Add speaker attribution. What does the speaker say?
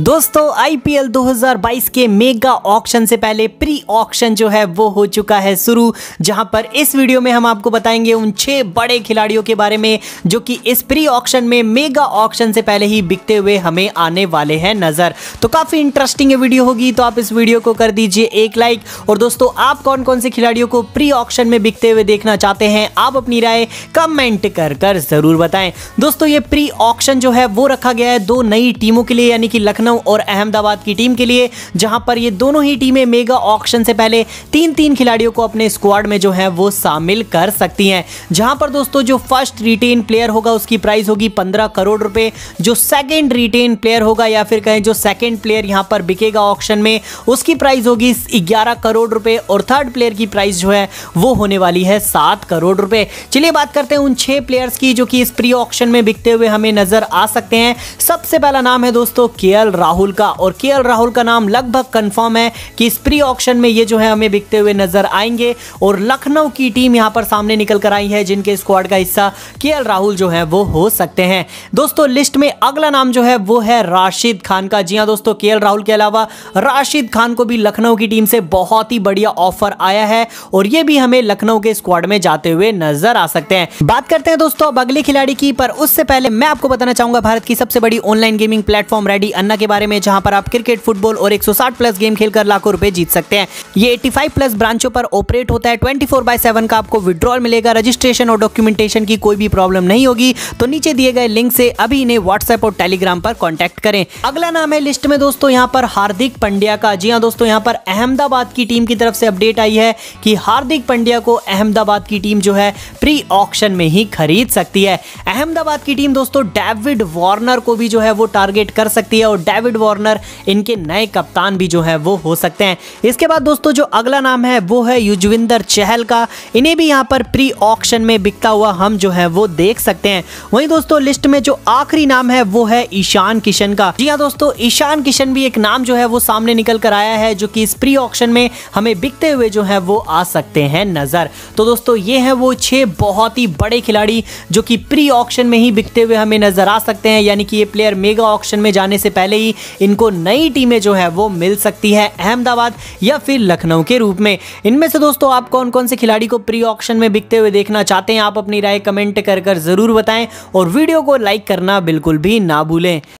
Speaker 1: दोस्तों आईपीएल 2022 के mega auction से पहले प्री ऑक्शन जो है वो हो चुका है शुरू जहां पर इस वीडियो में हम आपको बताएंगे उन छह बड़े खिलाड़ियों के बारे में जो कि इस प्री ऑक्शन में मेगा ऑक्शन से पहले ही बिकते हुए हमें आने वाले हैं नजर तो काफी इंटरेस्टिंग वीडियो होगी तो आप इस वीडियो को कर दीजिए एक लाइक और दोस्तों आप कौन कौन से खिलाड़ियों को प्री ऑक्शन में बिकते हुए देखना चाहते हैं आप अपनी राय कमेंट कर कर जरूर बताएं दोस्तों ये प्री ऑक्शन जो है वो रखा गया है दो नई टीमों के लिए यानी कि लखनऊ लखनऊ और अहमदाबाद की टीम के लिए जहां पर ये दोनों ही टीमें मेगा ऑक्शन से पहले तीन तीन खिलाड़ियों को अपने स्क्वाड में जो है वो शामिल कर सकती हैं जहां पर दोस्तों जो फर्स्ट रिटेन प्लेयर होगा उसकी प्राइस होगी पंद्रह करोड़ रुपए जो सेकेंड रिटेन प्लेयर होगा या फिर कहें जो सेकेंड प्लेयर यहां पर बिकेगा ऑप्शन में उसकी प्राइस होगी ग्यारह करोड़ रुपए और थर्ड प्लेयर की प्राइस जो है वो होने वाली है सात करोड़ रुपए चलिए बात करते हैं उन छह प्लेयर्स की जो कि इस प्री ऑक्शन में बिकते हुए हमें नजर आ सकते हैं सबसे पहला नाम है दोस्तों केएल राहुल का और के राहुल का नाम लगभग कंफर्म है कि इस प्री ऑक्शन में ये जो है हमें बिकते हुए नजर आएंगे और लखनऊ की टीम यहां पर सामने निकल कर आई है जिनके स्क्वाड का हिस्सा के राहुल जो है वो हो सकते हैं दोस्तों लिस्ट में अगला नाम जो है वो है राशिद खान का जी हाँ दोस्तों के राहुल के अलावा राशिद खान को भी लखनऊ की टीम से बहुत ही बढ़िया ऑफर आया है और ये भी हमें लखनऊ के स्क्वाड में जाते हुए नजर आ सकते हैं बात करते हैं दोस्तों अब अगले खिलाड़ी की पर उससे पहले मैं आपको बताना चाहूंगा भारत की सबसे बड़ी online gaming platform Reddy Anna के बारे में जहां पर आप क्रिकेट फुटबॉल और 160 प्लस गेम खेलकर लाखों रुपए जीत सकते हैं ये 85 प्लस ब्रांचों पर ऑपरेट होता है 24 फोर बाय सेवन का आपको विड्रॉल मिलेगा रजिस्ट्रेशन और डॉक्यूमेंटेशन की कोई भी प्रॉब्लम नहीं होगी तो नीचे दिए गए लिंक से अभी इन्हें व्हाट्सएप और टेलीग्राम पर कॉन्टेक्ट करें अगला नाम है लिस्ट में दोस्तों यहाँ पर हार्दिक पंड्या का जी हाँ दोस्तों यहाँ पर अहमदाबाद की टीम की तरफ से अपडेट आई है कि हार्दिक पंड्या को अहमदाबाद की टीम जो है प्री ऑक्शन में ही खरीद सकती है अहमदाबाद की टीम दोस्तों डेविड वार्नर को भी जो है वो टारगेट कर सकती है और डेविड वार्नर इनके नए कप्तान भी जो है वो हो सकते हैं इसके बाद दोस्तों जो अगला नाम है वो है युजविंदर चहल का इन्हें भी यहाँ पर प्री ऑक्शन में बिकता हुआ हम जो है वो देख सकते हैं वहीं दोस्तों लिस्ट में जो आखिरी नाम है वो है ईशान किशन का जी हाँ दोस्तों ईशान किशन भी एक नाम जो है वो सामने निकल कर आया है जो कि इस प्री ऑक्शन में हमें बिकते हुए जो है वो आ सकते हैं नजर तो दोस्तों ये है वो छह बहुत ही बड़े खिलाड़ी जो कि प्री ऑक्शन में ही बिकते हुए हमें नजर आ सकते हैं यानी कि ये प्लेयर मेगा ऑक्शन में जाने से पहले ही इनको नई टीमें जो है वो मिल सकती है अहमदाबाद या फिर लखनऊ के रूप में इनमें से दोस्तों आप कौन कौन से खिलाड़ी को प्री ऑप्शन में बिकते हुए देखना चाहते हैं आप अपनी राय कमेंट कर कर जरूर बताएं और वीडियो को लाइक करना बिल्कुल भी ना भूलें